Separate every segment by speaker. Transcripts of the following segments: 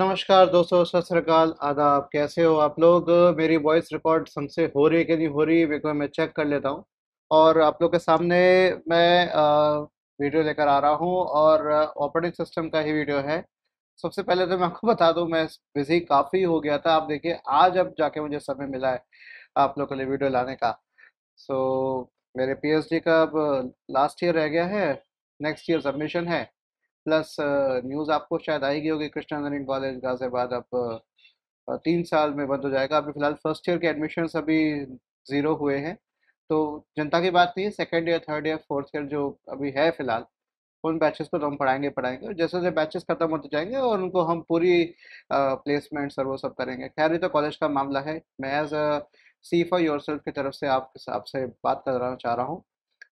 Speaker 1: नमस्कार दोस्तों सत श्रीकाल आदाब कैसे हो आप लोग मेरी वॉइस रिकॉर्ड हमसे हो रही है कि नहीं हो रही है को मैं चेक कर लेता हूँ और आप लोग के सामने मैं वीडियो लेकर आ रहा हूँ और ऑपरेटिंग सिस्टम का ही वीडियो है सबसे पहले तो मैं आपको बता दूँ मैं बिज़ी काफ़ी हो गया था आप देखिए आज अब जाके मुझे समय मिला है आप लोग के लिए वीडियो लाने का सो so, मेरे पी का अब लास्ट ईयर रह गया है नेक्स्ट ईयर सबमिशन है प्लस न्यूज़ आपको शायद आएगी होगी कृष्णा नंदन कॉलेज गाजियाबाद अब तीन साल में बंद हो जाएगा अभी फिलहाल फर्स्ट ईयर के एडमिशन अभी ज़ीरो हुए हैं तो जनता की बात नहीं है second year third year fourth year जो अभी है फिलहाल उन बैचेस को तो हम पढ़ाएंगे पढ़ाएंगे और जैसे जैसे बैचेस खत्म होते जाएंगे और उनको हम पूरी प्लेसमेंट्स और वो सब करेंगे खैर ये तो कॉलेज का मामला है मैं as a see for yourself की तरफ से आपके आपसे बात करना चाह रहा हूँ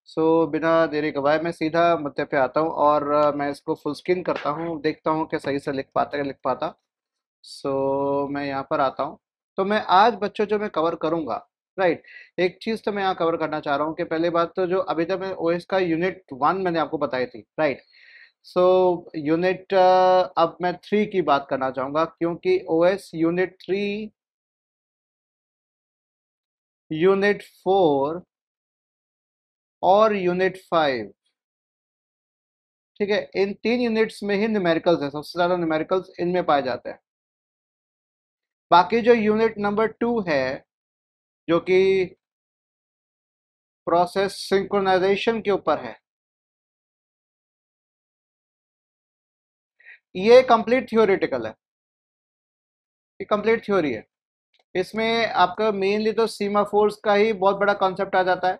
Speaker 1: सो so, बिना देरी गवाए मैं सीधा मुद्दे पे आता हूँ और मैं इसको फुल स्क्रीन करता हूँ देखता हूँ कि सही से लिख पाता है लिख पाता सो so, मैं यहाँ पर आता हूँ तो मैं आज बच्चों जो मैं कवर करूँगा राइट एक चीज़ तो मैं यहाँ कवर करना चाह रहा हूँ कि पहली बात तो जो अभी तक तो मैं ओ का यूनिट वन मैंने आपको बताई थी राइट सो यूनिट अब मैं थ्री की बात करना
Speaker 2: चाहूँगा क्योंकि ओ यूनिट थ्री यूनिट फोर और यूनिट फाइव ठीक है इन तीन यूनिट्स में ही न्यूमेरिकल्स है सबसे ज़्यादा न्यूमेरिकल्स इनमें पाए जाते हैं बाकी जो यूनिट नंबर टू है जो कि प्रोसेस सिंक्रोनाइजेशन के ऊपर है ये कंप्लीट थियोरिटिकल है ये कंप्लीट थ्योरी है इसमें आपका मेनली तो सीमा
Speaker 1: फोर्स का ही बहुत बड़ा कॉन्सेप्ट आ जाता है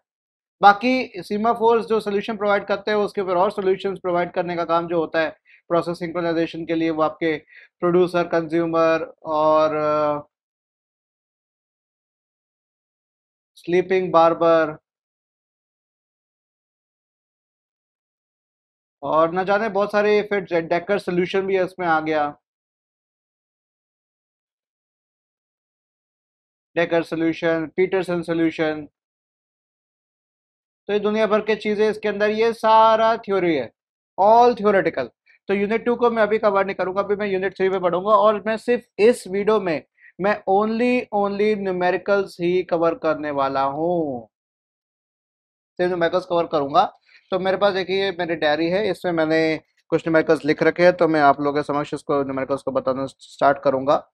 Speaker 1: बाकी सीमा फोर्स जो सोल्यूशन प्रोवाइड करते हैं उसके ऊपर और सोल्यूशन प्रोवाइड करने का काम जो होता है प्रोसेस सिंक्रोनाइजेशन के लिए वो आपके प्रोड्यूसर
Speaker 2: कंज्यूमर और स्लीपिंग uh, बार्बर और ना जाने बहुत सारे फिर डेकर सोल्यूशन भी इसमें आ गया डेकर सोल्यूशन पीटरसन सोल्यूशन तो ये दुनिया भर के चीज़ें इसके अंदर ये सारा
Speaker 1: थ्योरी है ऑल थ्योरेटिकल तो यूनिट टू को मैं अभी कवर नहीं करूंगा अभी मैं यूनिट थ्री में पढ़ूंगा और मैं सिर्फ इस वीडियो में मैं ओनली ओनली न्यूमेरिकल्स ही कवर करने वाला हूँ सिर्फ न्यूमेरिकल्स कवर करूंगा तो मेरे पास एक ये
Speaker 2: मेरी डायरी है इसमें मैंने कुछ न्यूमेरिकल्स लिख रखे हैं तो मैं आप लोगों के समक्ष इसको न्यूमेरिकल्स को बताना स्टार्ट करूंगा